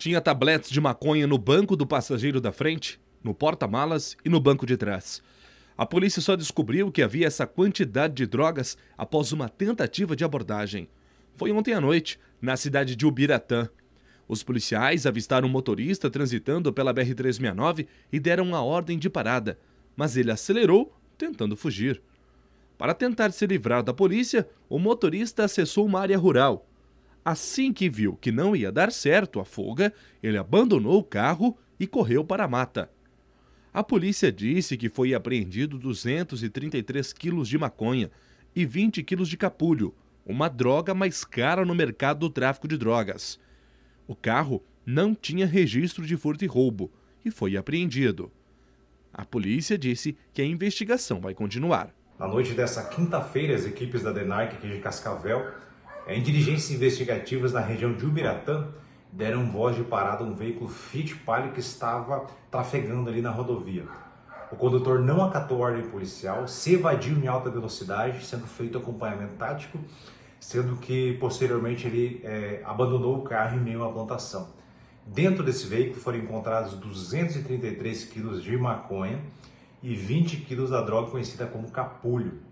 Tinha tabletes de maconha no banco do passageiro da frente, no porta-malas e no banco de trás. A polícia só descobriu que havia essa quantidade de drogas após uma tentativa de abordagem. Foi ontem à noite, na cidade de Ubiratã. Os policiais avistaram um motorista transitando pela BR-369 e deram a ordem de parada, mas ele acelerou, tentando fugir. Para tentar se livrar da polícia, o motorista acessou uma área rural, Assim que viu que não ia dar certo a fuga, ele abandonou o carro e correu para a mata. A polícia disse que foi apreendido 233 quilos de maconha e 20 quilos de capulho, uma droga mais cara no mercado do tráfico de drogas. O carro não tinha registro de furto e roubo e foi apreendido. A polícia disse que a investigação vai continuar. Na noite dessa quinta-feira, as equipes da DENARC aqui de Cascavel é, em diligências investigativas na região de Ubiratã, deram voz de parada a um veículo Fiat Palio que estava trafegando ali na rodovia. O condutor não acatou a ordem policial, se evadiu em alta velocidade, sendo feito acompanhamento tático, sendo que posteriormente ele é, abandonou o carro em meio à plantação. Dentro desse veículo foram encontrados 233 quilos de maconha e 20 quilos da droga conhecida como capulho.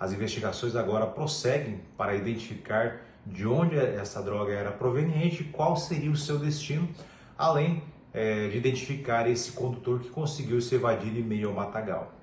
As investigações agora prosseguem para identificar de onde essa droga era proveniente e qual seria o seu destino, além é, de identificar esse condutor que conseguiu se evadir em meio ao matagal.